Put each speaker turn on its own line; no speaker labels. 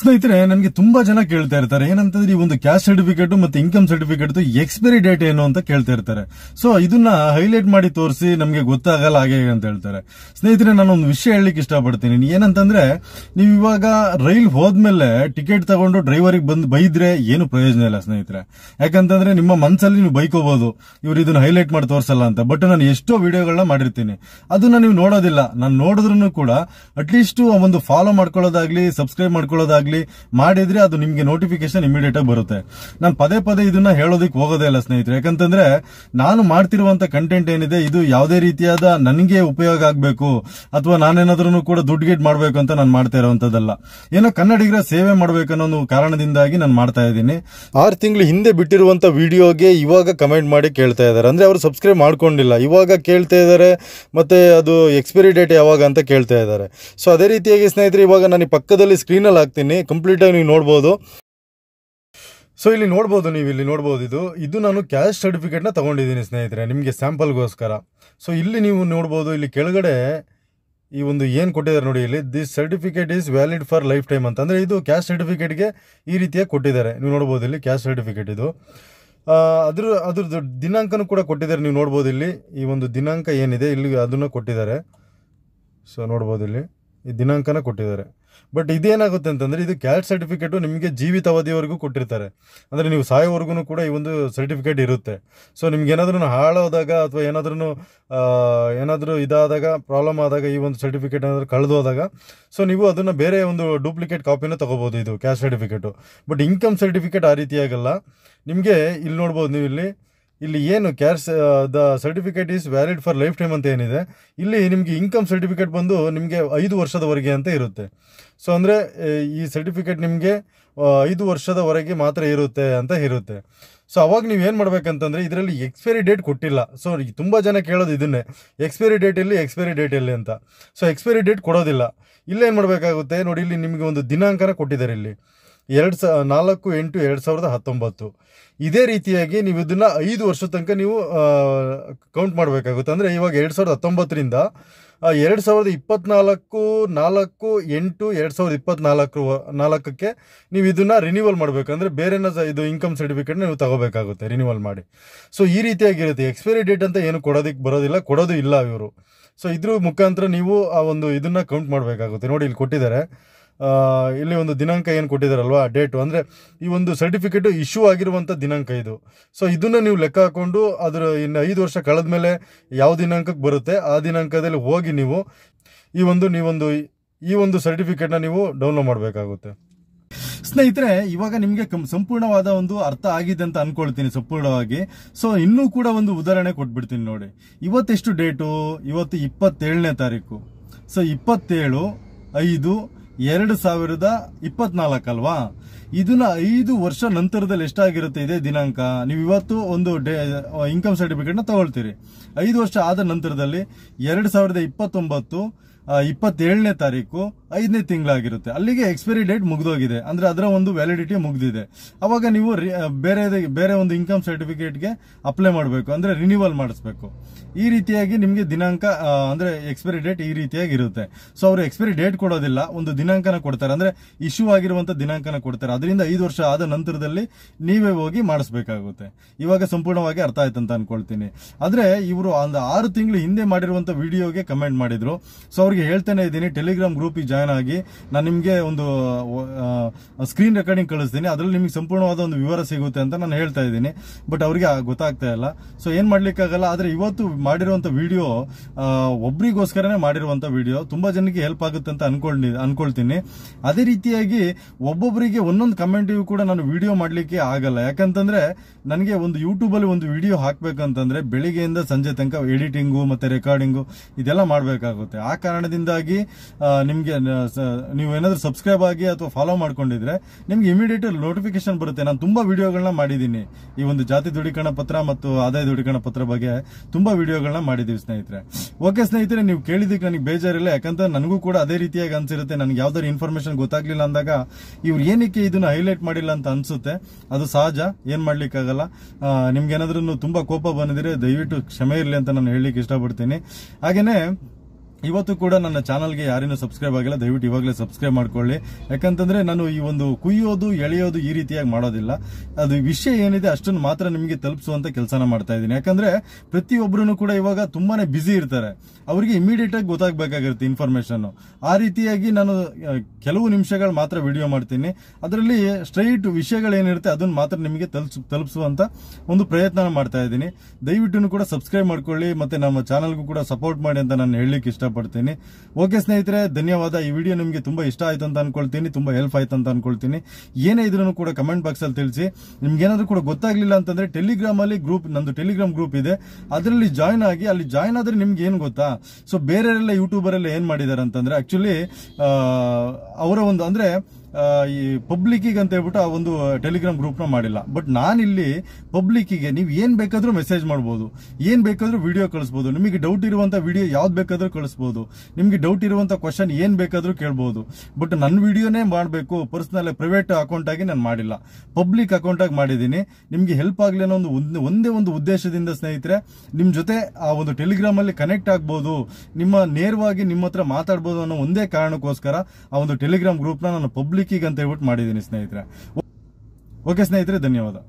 ಸ್ನೇಹಿತರೆ ನನಗೆ ತುಂಬಾ ಜನ ಕೇಳ್ತಾ ಇರ್ತಾರೆ ಏನಂತಂದ್ರೆ ಈ ಒಂದು ಕ್ಯಾಸ್ಟ್ ಸರ್ಟಿಫಿಕೇಟ್ ಮತ್ತೆ ಇನ್ಕಮ್ ಸರ್ಟಿಫಿಕೇಟ್ ಎಕ್ಸ್ಪೈರಿ ಡೇಟ್ ಏನು ಅಂತ ಕೇಳ್ತಾ ಇರ್ತಾರೆ ಸೊ ಇದನ್ನ ಹೈಲೈಟ್ ಮಾಡಿ ತೋರಿಸಿ ನಮಗೆ ಗೊತ್ತಾಗಲ್ಲ ಹಾಗೆ ಅಂತ ಹೇಳ್ತಾರೆ ಸ್ನೇಹಿತರೆ ನಾನು ಒಂದು ವಿಷಯ ಹೇಳಲಿಕ್ಕೆ ಇಷ್ಟಪಡ್ತೀನಿ ಏನಂತಂದ್ರೆ ನೀವು ಇವಾಗ ರೈಲ್ ಹೋದ್ಮೇಲೆ ಟಿಕೆಟ್ ತಗೊಂಡು ಡ್ರೈವರಿಗೆ ಬಂದು ಬೈದ್ರೆ ಏನು ಪ್ರಯೋಜನ ಇಲ್ಲ ಸ್ನೇಹಿತರೆ ಯಾಕಂತಂದ್ರೆ ನಿಮ್ಮ ಮನಸ್ಸಲ್ಲಿ ನೀವು ಬೈಕೋಬಹುದು ಇವ್ರು ಇದನ್ನ ಹೈಲೈಟ್ ಮಾಡಿ ತೋರಿಸಲ್ಲ ಅಂತ ಬಟ್ ನಾನು ಎಷ್ಟೋ ವಿಡಿಯೋಗಳನ್ನ ಮಾಡಿರ್ತೀನಿ ಅದನ್ನ ನೀವು ನೋಡೋದಿಲ್ಲ ನಾನು ನೋಡಿದ್ರು ಕೂಡ ಅಟ್ಲೀಸ್ಟ್ ಒಂದು ಫಾಲೋ ಮಾಡ್ಕೊಳ್ಳೋದಾಗ್ಲಿ ಸಬ್ಸ್ಕ್ರೈಬ್ ಮಾಡ್ಕೊಳ್ಳೋದಾಗ್ಲಿ ಆಗ್ಲಿ ಮಾಡಿದ್ರೆ ಅದು ನಿಮಗೆ ನೋಟಿಫಿಕೇಶನ್ ಇಮಿಡಿಯೇಟ್ ಆಗಿ ಬರುತ್ತೆ ನಾನು ಪದೇ ಪದೇ ಇದನ್ನ ಹೇಳೋದಕ್ಕೆ ಹೋಗೋದೇ ಇಲ್ಲ ಸ್ನೇಹಿತರೆ ಯಾಕಂತಂದ್ರೆ ನಾನು ಮಾಡ್ತಿರುವಂತ ಕಂಟೆಂಟ್ ಏನಿದೆ ಇದು ಯಾವುದೇ ರೀತಿಯಾದ ನನಗೆ ಉಪಯೋಗ ಆಗಬೇಕು ಅಥವಾ ನಾನೇನಾದ್ರೂ ಕೂಡ ದುಡ್ಡು ಗಿಡ್ ಮಾಡಬೇಕು ಅಂತ ನಾನು ಮಾಡ್ತಾ ಇರೋವಂಥದ್ದಲ್ಲ ಏನೋ ಕನ್ನಡಿಗರ ಸೇವೆ ಮಾಡ್ಬೇಕನ್ನೋ ಒಂದು ಕಾರಣದಿಂದಾಗಿ ನಾನು ಮಾಡ್ತಾ ಇದ್ದೀನಿ ಆರು ತಿಂಗಳು ಹಿಂದೆ ಬಿಟ್ಟಿರುವಂತ ವಿಡಿಯೋಗೆ ಇವಾಗ ಕಮೆಂಟ್ ಮಾಡಿ ಕೇಳ್ತಾ ಇದ್ದಾರೆ ಅಂದ್ರೆ ಅವರು ಸಬ್ಸ್ಕ್ರೈಬ್ ಮಾಡ್ಕೊಂಡಿಲ್ಲ ಇವಾಗ ಕೇಳ್ತಾ ಇದ್ದಾರೆ ಮತ್ತೆ ಅದು ಎಕ್ಸ್ಪೈರಿ ಡೇಟ್ ಯಾವಾಗ ಅಂತ ಕೇಳ್ತಾ ಇದ್ದಾರೆ ಸೊ ಅದೇ ರೀತಿಯಾಗಿ ಸ್ನೇಹಿತರೆ ಇವಾಗ ನಾನು ಪಕ್ಕದಲ್ಲಿ ಸ್ಕ್ರೀನಲ್ಲಿ ಹಾಕ್ತೀನಿ ಕಂಪ್ಲೀಟ್ ಕಂಪ್ಲೀಟಾಗಿ ನೀವು ನೋಡ್ಬೋದು ಸೊ ಇಲ್ಲಿ ನೋಡ್ಬೋದು ನೀವು ಇಲ್ಲಿ ನೋಡ್ಬೋದು ಇದು ಇದು ನಾನು ಕ್ಯಾಶ್ ಸರ್ಟಿಫಿಕೇಟ್ನ ತೊಗೊಂಡಿದ್ದೀನಿ ಸ್ನೇಹಿತರೆ ನಿಮಗೆ ಸ್ಯಾಂಪಲ್ಗೋಸ್ಕರ ಸೊ ಇಲ್ಲಿ ನೀವು ನೋಡ್ಬೋದು ಇಲ್ಲಿ ಕೆಳಗಡೆ ಈ ಒಂದು ಏನು ಕೊಟ್ಟಿದ್ದಾರೆ ನೋಡಿ ಇಲ್ಲಿ this certificate is valid for life time ಅಂತ ಅಂದರೆ ಇದು ಕ್ಯಾಶ್ ಸರ್ಟಿಫಿಕೇಟ್ಗೆ ಈ ರೀತಿಯಾಗಿ ಕೊಟ್ಟಿದ್ದಾರೆ ನೀವು ನೋಡ್ಬೋದು ಇಲ್ಲಿ ಕ್ಯಾಶ್ ಸರ್ಟಿಫಿಕೇಟ್ ಇದು ಅದ್ರ ಅದ್ರದ್ದು ದಿನಾಂಕನೂ ಕೂಡ ಕೊಟ್ಟಿದ್ದಾರೆ ನೀವು ನೋಡ್ಬೋದು ಇಲ್ಲಿ ಈ ಒಂದು ದಿನಾಂಕ ಏನಿದೆ ಇಲ್ಲಿ ಅದನ್ನು ಕೊಟ್ಟಿದ್ದಾರೆ ಸೊ ನೋಡ್ಬೋದು ಇಲ್ಲಿ ಈ ದಿನಾಂಕನ ಕೊಟ್ಟಿದ್ದಾರೆ ಬಟ್ ಇದೇನಾಗುತ್ತೆ ಅಂತಂದರೆ ಇದು ಕ್ಯಾಸ್ಟ್ ಸರ್ಟಿಫಿಕೇಟು ನಿಮಗೆ ಜೀವಿತಾವಧಿವರೆಗೂ ಕೊಟ್ಟಿರ್ತಾರೆ ಅಂದರೆ ನೀವು ಸಾಯೋವರೆಗೂ ಕೂಡ ಈ ಒಂದು ಸರ್ಟಿಫಿಕೇಟ್ ಇರುತ್ತೆ ಸೊ ನಿಮ್ಗೆ ಏನಾದ್ರೂ ಹಾಳೋದಾಗ ಅಥವಾ ಏನಾದ್ರೂ ಏನಾದರೂ ಇದಾದಾಗ ಪ್ರಾಬ್ಲಮ್ ಆದಾಗ ಈ ಒಂದು ಸರ್ಟಿಫಿಕೇಟ್ ಏನಾದರೂ ಕಳೆದು ಹೋದಾಗ ಸೊ ನೀವು ಅದನ್ನು ಬೇರೆ ಒಂದು ಡೂಪ್ಲಿಕೇಟ್ ಕಾಪಿನೂ ತೊಗೋಬೋದು ಇದು caste certificate but income certificate ಆ ರೀತಿಯಾಗಲ್ಲ ನಿಮಗೆ ಇಲ್ಲಿ ನೋಡ್ಬೋದು ನೀವು ಇಲ್ಲಿ ಇಲ್ಲಿ ಏನು ಕ್ಯಾರ್ the certificate is valid for life time ಅಂತ ಏನಿದೆ ಇಲ್ಲಿ ನಿಮಗೆ ಇನ್ಕಮ್ ಸರ್ಟಿಫಿಕೇಟ್ ಬಂದು ನಿಮಗೆ ಐದು ವರ್ಷದವರೆಗೆ ಅಂತ ಇರುತ್ತೆ ಸೊ ಅಂದರೆ ಈ ಸರ್ಟಿಫಿಕೇಟ್ ನಿಮಗೆ ಐದು ವರ್ಷದವರೆಗೆ ಮಾತ್ರ ಇರುತ್ತೆ ಅಂತ ಇರುತ್ತೆ ಸೊ ಅವಾಗ ನೀವು ಏನು ಮಾಡಬೇಕಂತಂದರೆ ಇದರಲ್ಲಿ ಎಕ್ಸ್ಪೈರಿ ಡೇಟ್ ಕೊಟ್ಟಿಲ್ಲ ಸೊ ತುಂಬ ಜನ ಕೇಳೋದು ಇದನ್ನೇ ಎಕ್ಸ್ಪೈರಿ ಡೇಟ್ ಇಲ್ಲಿ ಎಕ್ಸ್ಪೈರಿ ಡೇಟ್ ಇಲ್ಲಿ ಅಂತ ಸೊ ಎಕ್ಸ್ಪೈರಿ ಡೇಟ್ ಕೊಡೋದಿಲ್ಲ ಇಲ್ಲೇನು ಮಾಡಬೇಕಾಗುತ್ತೆ ನೋಡಿ ಇಲ್ಲಿ ನಿಮಗೆ ಒಂದು ದಿನಾಂಕನ ಕೊಟ್ಟಿದ್ದಾರೆ ಇಲ್ಲಿ ಎರಡು ಸ ನಾಲ್ಕು ಎಂಟು ಎರಡು ಸಾವಿರದ ಹತ್ತೊಂಬತ್ತು ಇದೇ ರೀತಿಯಾಗಿ ನೀವು ಇದನ್ನು ಐದು ವರ್ಷದ ತನಕ ನೀವು ಕೌಂಟ್ ಮಾಡಬೇಕಾಗುತ್ತೆ ಅಂದರೆ ಇವಾಗ ಎರಡು ಸಾವಿರದ ಹತ್ತೊಂಬತ್ತರಿಂದ ಎರಡು ಸಾವಿರದ ಇಪ್ಪತ್ನಾಲ್ಕು ನಾಲ್ಕು ಎಂಟು ಎರಡು ಸಾವಿರದ ಇಪ್ಪತ್ತ್ನಾಲ್ಕು ನಾಲ್ಕಕ್ಕೆ ನೀವು ಇದನ್ನು ರಿನಿವಲ್ ಮಾಡಬೇಕಂದ್ರೆ ಬೇರೆ ಇದು ಇನ್ಕಮ್ ಸರ್ಟಿಫಿಕೇಟ್ನ ನೀವು ತಗೋಬೇಕಾಗುತ್ತೆ ರಿನಿವಲ್ ಮಾಡಿ ಸೊ ಈ ರೀತಿಯಾಗಿರುತ್ತೆ ಎಕ್ಸ್ಪೈರಿ ಡೇಟ್ ಅಂತ ಏನು ಕೊಡೋದಕ್ಕೆ ಬರೋದಿಲ್ಲ ಕೊಡೋದು ಇಲ್ಲ ಇವರು ಸೊ ಇದ್ರ ಮುಖಾಂತರ ನೀವು ಆ ಒಂದು ಇದನ್ನು ಕೌಂಟ್ ಮಾಡಬೇಕಾಗುತ್ತೆ ನೋಡಿ ಇಲ್ಲಿ ಕೊಟ್ಟಿದ್ದಾರೆ ಇಲ್ಲಿ ಒಂದು ದಿನಾಂಕ ಏನು ಕೊಟ್ಟಿದ್ದಾರಲ್ವಾ ಡೇಟು ಅಂದರೆ ಈ ಒಂದು ಸರ್ಟಿಫಿಕೇಟು ಇಶ್ಯೂ ಆಗಿರುವಂಥ ದಿನಾಂಕ ಇದು ಸೊ ಇದನ್ನು ನೀವು ಲೆಕ್ಕ ಹಾಕ್ಕೊಂಡು ಅದರ ಇನ್ನು ಐದು ವರ್ಷ ಕಳೆದ ಮೇಲೆ ಯಾವ ದಿನಾಂಕಕ್ಕೆ ಬರುತ್ತೆ ಆ ದಿನಾಂಕದಲ್ಲಿ ಹೋಗಿ ನೀವು ಈ ಒಂದು ನೀವೊಂದು ಈ ಒಂದು ಸರ್ಟಿಫಿಕೇಟ್ನ ನೀವು ಡೌನ್ಲೋಡ್ ಮಾಡಬೇಕಾಗುತ್ತೆ ಸ್ನೇಹಿತರೆ ಇವಾಗ ನಿಮಗೆ ಸಂಪೂರ್ಣವಾದ ಒಂದು ಅರ್ಥ ಆಗಿದೆ ಅಂತ ಅನ್ಕೊಳ್ತೀನಿ ಸಂಪೂರ್ಣವಾಗಿ ಸೊ ಇನ್ನೂ ಕೂಡ ಒಂದು ಉದಾಹರಣೆ ಕೊಟ್ಬಿಡ್ತೀನಿ ನೋಡಿ ಇವತ್ತೆಷ್ಟು ಡೇಟು ಇವತ್ತು ಇಪ್ಪತ್ತೇಳನೇ ತಾರೀಕು ಸೊ ಇಪ್ಪತ್ತೇಳು ಐದು ಎರಡು ಸಾವಿರದ ಇಪ್ಪತ್ನಾಲ್ಕಲ್ವಾ ಇದನ್ನ ಐದು ವರ್ಷ ನಂತರದಲ್ಲಿ ಎಷ್ಟಾಗಿರುತ್ತೆ ಇದೇ ದಿನಾಂಕ ನೀವು ಇವತ್ತು ಒಂದು ಡೇ ಇನ್ಕಮ್ ಸರ್ಟಿಫಿಕೇಟ್ನ ತಗೊಳ್ತೀರಿ ಐದು ವರ್ಷ ಆದ ನಂತರದಲ್ಲಿ ಎರಡು ಸಾವಿರದ ಇಪ್ಪತ್ತೊಂಬತ್ತು ಇಪ್ಪತ್ತೇಳನೇ ತಾರೀಕು ಐದನೇ ತಿಂಗಳಾಗಿರುತ್ತೆ ಅಲ್ಲಿಗೆ ಎಕ್ಸ್ಪೈರಿ ಡೇಟ್ ಮುಗಿದೋಗಿದೆ ಅಂದ್ರೆ ಅದರ ಒಂದು ವ್ಯಾಲಿಡಿಟಿ ಮುಗಿದಿದೆ ಅವಾಗ ನೀವು ಬೇರೆ ಬೇರೆ ಒಂದು ಇನ್ಕಮ್ ಸರ್ಟಿಫಿಕೇಟ್ಗೆ ಅಪ್ಲೈ ಮಾಡಬೇಕು ಅಂದ್ರೆ ರಿನ್ಯೂವಲ್ ಮಾಡಿಸ್ಬೇಕು ಈ ರೀತಿಯಾಗಿ ನಿಮಗೆ ದಿನಾಂಕ ಅಂದ್ರೆ ಎಕ್ಸ್ಪೈರಿ ಡೇಟ್ ಈ ರೀತಿಯಾಗಿ ಇರುತ್ತೆ ಸೊ ಅವರು ಎಕ್ಸ್ಪೈರಿ ಡೇಟ್ ಕೊಡೋದಿಲ್ಲ ಒಂದು ದಿನಾಂಕನ ಕೊಡ್ತಾರೆ ಅಂದ್ರೆ ಇಶ್ಯೂ ಆಗಿರುವಂಥ ದಿನಾಂಕನ ಕೊಡ್ತಾರೆ ಅದರಿಂದ ಐದು ವರ್ಷ ಆದ ನಂತರದಲ್ಲಿ ನೀವೇ ಹೋಗಿ ಮಾಡಿಸ್ಬೇಕಾಗುತ್ತೆ ಇವಾಗ ಸಂಪೂರ್ಣವಾಗಿ ಅರ್ಥ ಆಯ್ತು ಅಂತ ಅನ್ಕೊಳ್ತೀನಿ ಆದ್ರೆ ಇವರು ಒಂದು ಆರು ತಿಂಗಳು ಹಿಂದೆ ಮಾಡಿರುವಂಥ ವಿಡಿಯೋಗೆ ಕಮೆಂಟ್ ಮಾಡಿದ್ರು ಸೊ ಅವ್ರಿಗೆ ಹೇಳ್ತಾನೆ ಇದ್ದೀನಿ ಟೆಲಿಗ್ರಾಮ್ ಗ್ರೂಪ್ ಜಾಯ್ನ್ ಜಾಯ್ನ್ ಆಗಿ ನಾನು ನಿಮಗೆ ಒಂದು ಸ್ಕ್ರೀನ್ ರೆಕಾರ್ಡಿಂಗ್ ಕಳಿಸ್ತೀನಿ ಅದರಲ್ಲಿ ನಿಮಗೆ ಸಂಪೂರ್ಣವಾದ ಒಂದು ವಿವರ ಸಿಗುತ್ತೆ ಅಂತ ನಾನು ಹೇಳ್ತಾ ಇದ್ದೀನಿ ಬಟ್ ಅವರಿಗೆ ಗೊತ್ತಾಗ್ತಾ ಇಲ್ಲ ಸೊ ಏನು ಮಾಡ್ಲಿಕ್ಕಾಗಲ್ಲ ಆದರೆ ಇವತ್ತು ಮಾಡಿರುವಂಥ ವಿಡಿಯೋ ಒಬ್ರಿಗೋಸ್ಕರನೇ ಮಾಡಿರುವಂಥ ವಿಡಿಯೋ ತುಂಬ ಜನಕ್ಕೆ ಹೆಲ್ಪ್ ಆಗುತ್ತೆ ಅಂತ ಅನ್ಕೊಂಡಿ ಅನ್ಕೊಳ್ತೀನಿ ಅದೇ ರೀತಿಯಾಗಿ ಒಬ್ಬೊಬ್ಬರಿಗೆ ಒಂದೊಂದು ಕಮೆಂಟಿಗೂ ಕೂಡ ನಾನು ವಿಡಿಯೋ ಮಾಡಲಿಕ್ಕೆ ಆಗಲ್ಲ ಯಾಕಂತಂದರೆ ನನಗೆ ಒಂದು ಯೂಟ್ಯೂಬಲ್ಲಿ ಒಂದು ವಿಡಿಯೋ ಹಾಕಬೇಕಂತಂದರೆ ಬೆಳಿಗ್ಗೆಯಿಂದ ಸಂಜೆ ತನಕ ಎಡಿಟಿಂಗು ಮತ್ತು ರೆಕಾರ್ಡಿಂಗು ಇದೆಲ್ಲ ಮಾಡಬೇಕಾಗುತ್ತೆ ಆ ಕಾರಣದಿಂದಾಗಿ ನಿಮಗೆ ನೀವು ಏನಾದರೂ ಸಬ್ಸ್ಕ್ರೈಬ್ ಆಗಿ ಅಥವಾ ಫಾಲೋ ಮಾಡ್ಕೊಂಡಿದ್ರೆ ನಿಮ್ಗೆ ಇಮಿಡಿಯೇಟ್ ನೋಟಿಫಿಕೇಶನ್ ಬರುತ್ತೆ ನಾನು ತುಂಬ ವಿಡಿಯೋಗಳನ್ನ ಮಾಡಿದ್ದೀನಿ ಈ ಒಂದು ಜಾತಿ ದೃಢೀಕರಣ ಪತ್ರ ಮತ್ತು ಆದಾಯ ದೃಢೀಕರಣ ಪತ್ರ ಬಗ್ಗೆ ತುಂಬ ವಿಡಿಯೋಗಳನ್ನ ಮಾಡಿದ್ದೀವಿ ಸ್ನೇಹಿತರೆ ಓಕೆ ಸ್ನೇಹಿತರೆ ನೀವು ಕೇಳಿದಕ್ಕೆ ನನಗೆ ಬೇಜಾರಿಲ್ಲ ಯಾಕಂದ್ರೆ ನನಗೂ ಕೂಡ ಅದೇ ರೀತಿಯಾಗಿ ಅನ್ಸಿರುತ್ತೆ ನನಗೆ ಯಾವ್ದಾದ್ರು ಇನ್ಫಾರ್ಮೇಶನ್ ಗೊತ್ತಾಗ್ಲಿಲ್ಲ ಅಂದಾಗ ಇವ್ರು ಏನಕ್ಕೆ ಇದನ್ನ ಹೈಲೈಟ್ ಮಾಡಿಲ್ಲ ಅಂತ ಅನ್ಸುತ್ತೆ ಅದು ಸಹಜ ಏನ್ ಆಗಲ್ಲ ನಿಮ್ಗೆ ಏನಾದ್ರೂ ತುಂಬಾ ಕೋಪ ಬಂದಿದ್ರೆ ದಯವಿಟ್ಟು ಕ್ಷಮೆ ಇರಲಿ ಅಂತ ನಾನು ಹೇಳಲಿಕ್ಕೆ ಇಷ್ಟಪಡ್ತೀನಿ ಹಾಗೇನೆ ಇವತ್ತು ಕೂಡ ನನ್ನ ಚಾನಲ್ಗೆ ಯಾರಿನೂ ಸಬ್ಸ್ಕ್ರೈಬ್ ಆಗಿಲ್ಲ ದಯವಿಟ್ಟು ಇವಾಗಲೇ ಸಬ್ಸ್ಕ್ರೈಬ್ ಮಾಡ್ಕೊಳ್ಳಿ ಯಾಕಂತಂದ್ರೆ ನಾನು ಈ ಒಂದು ಕುಯ್ಯೋದು ಎಳೆಯೋದು ಈ ರೀತಿಯಾಗಿ ಮಾಡೋದಿಲ್ಲ ಅದು ವಿಷಯ ಏನಿದೆ ಅಷ್ಟನ್ನು ಮಾತ್ರ ನಿಮಗೆ ತಲುಪಿಸುವಂತ ಕೆಲಸನ ಮಾಡ್ತಾ ಇದ್ದೀನಿ ಯಾಕಂದ್ರೆ ಪ್ರತಿಯೊಬ್ಬರೂ ಕೂಡ ಇವಾಗ ತುಂಬಾನೇ ಬ್ಯುಸಿ ಇರ್ತಾರೆ ಅವರಿಗೆ ಇಮಿಡಿಯೇಟ್ ಆಗಿ ಗೊತ್ತಾಗಬೇಕಾಗಿರುತ್ತೆ ಇನ್ಫಾರ್ಮೇಶನ್ ಆ ರೀತಿಯಾಗಿ ನಾನು ಕೆಲವು ನಿಮಿಷಗಳು ಮಾತ್ರ ವಿಡಿಯೋ ಮಾಡ್ತೀನಿ ಅದರಲ್ಲಿ ಸ್ಟ್ರೈಟ್ ವಿಷಯಗಳೇನಿರುತ್ತೆ ಅದನ್ನು ಮಾತ್ರ ನಿಮಗೆ ತಲುಪಿಸುವಂತ ಒಂದು ಪ್ರಯತ್ನ ಮಾಡ್ತಾ ಇದ್ದೀನಿ ದಯವಿಟ್ಟು ಕೂಡ ಸಬ್ಸ್ಕ್ರೈಬ್ ಮಾಡ್ಕೊಳ್ಳಿ ಮತ್ತೆ ನಮ್ಮ ಚಾನಲ್ಗೂ ಕೂಡ ಸಪೋರ್ಟ್ ಮಾಡಿ ಅಂತ ನಾನು ಹೇಳಲಿಕ್ಕೆ ಇಷ್ಟ ಇಷ್ಟಪಡ್ತೀನಿ ಓಕೆ ಸ್ನೇಹಿತರೆ ಧನ್ಯವಾದ ಈ ವಿಡಿಯೋ ನಿಮಗೆ ತುಂಬಾ ಇಷ್ಟ ಆಯ್ತು ಅಂತ ಅನ್ಕೊಳ್ತೀನಿ ತುಂಬಾ ಹೆಲ್ಪ್ ಆಯ್ತು ಅಂತ ಅನ್ಕೊಳ್ತೀನಿ ಏನೇ ಇದ್ರೂ ಕೂಡ ಕಮೆಂಟ್ ಬಾಕ್ಸ್ ಅಲ್ಲಿ ತಿಳಿಸಿ ನಿಮ್ಗೆ ಏನಾದರೂ ಕೂಡ ಗೊತ್ತಾಗ್ಲಿಲ್ಲ ಅಂತಂದ್ರೆ ಟೆಲಿಗ್ರಾಮ್ ಅಲ್ಲಿ ಗ್ರೂಪ್ ನಂದು ಟೆಲಿಗ್ರಾಮ್ ಗ್ರೂಪ್ ಇದೆ ಅದರಲ್ಲಿ ಜಾಯ್ನ್ ಆಗಿ ಅಲ್ಲಿ ಜಾಯ್ನ್ ಆದ್ರೆ ನಿಮ್ಗೆ ಏನ್ ಗೊತ್ತಾ ಸೊ ಬೇರೆಲ್ಲ ಯೂಟ್ಯೂಬರ್ ಎಲ್ಲ ಏನ್ ಮಾಡಿದ್ದಾರೆ ಅಂತಂದ್ರೆ ಆಕ್ಚುಲಿ ಅವರ ಒಂದು ಅಂದ್ರೆ ಈ ಪಬ್ಲಿಕ್ಕಿಗೆ ಅಂತ ಹೇಳ್ಬಿಟ್ಟು ಆ ಒಂದು ಟೆಲಿಗ್ರಾಮ್ ಗ್ರೂಪ್ನ ಮಾಡಿಲ್ಲ ಬಟ್ ನಾನಿಲ್ಲಿ ಪಬ್ಲಿಕ್ಕಿಗೆ ನೀವು ಏನು ಬೇಕಾದರೂ ಮೆಸೇಜ್ ಮಾಡ್ಬೋದು ಏನು ಬೇಕಾದರೂ ವಿಡಿಯೋ ಕಳಿಸ್ಬೋದು ನಿಮಗೆ ಡೌಟ್ ಇರುವಂಥ ವಿಡಿಯೋ ಯಾವ್ದು ಬೇಕಾದರೂ ಕಳಿಸ್ಬೋದು ನಿಮಗೆ ಡೌಟ್ ಇರುವಂಥ ಕ್ವಶನ್ ಏನು ಬೇಕಾದರೂ ಕೇಳ್ಬೋದು ಬಟ್ ನನ್ನ ವಿಡಿಯೋನೇ ಮಾಡಬೇಕು ಪರ್ಸನಲ್ ಪ್ರೈವೇಟ್ ಅಕೌಂಟಾಗಿ ನಾನು ಮಾಡಿಲ್ಲ ಪಬ್ಲಿಕ್ ಅಕೌಂಟಾಗಿ ಮಾಡಿದ್ದೀನಿ ನಿಮಗೆ ಹೆಲ್ಪ್ ಆಗಲಿ ಅನ್ನೋ ಒಂದು ಒಂದೇ ಒಂದು ಉದ್ದೇಶದಿಂದ ಸ್ನೇಹಿತರೆ ನಿಮ್ಮ ಜೊತೆ ಆ ಒಂದು ಟೆಲಿಗ್ರಾಮಲ್ಲಿ ಕನೆಕ್ಟ್ ಆಗ್ಬೋದು ನಿಮ್ಮ ನೇರವಾಗಿ ನಿಮ್ಮ ಹತ್ರ ಮಾತಾಡ್ಬೋದು ಅನ್ನೋ ಒಂದೇ ಕಾರಣಕ್ಕೋಸ್ಕರ ಆ ಒಂದು ಟೆಲಿಗ್ರಾಮ್ ಗ್ರೂಪ್ನ ನಾನು ಪಬ್ಲಿಕ್ ಈಗ ಅಂತ ಹೇಳ್ಬಿಟ್ಟು ಮಾಡಿದ್ದೀನಿ ಸ್ನೇಹಿತರೆ ಓಕೆ ಸ್ನೇಹಿತರೆ ಧನ್ಯವಾದ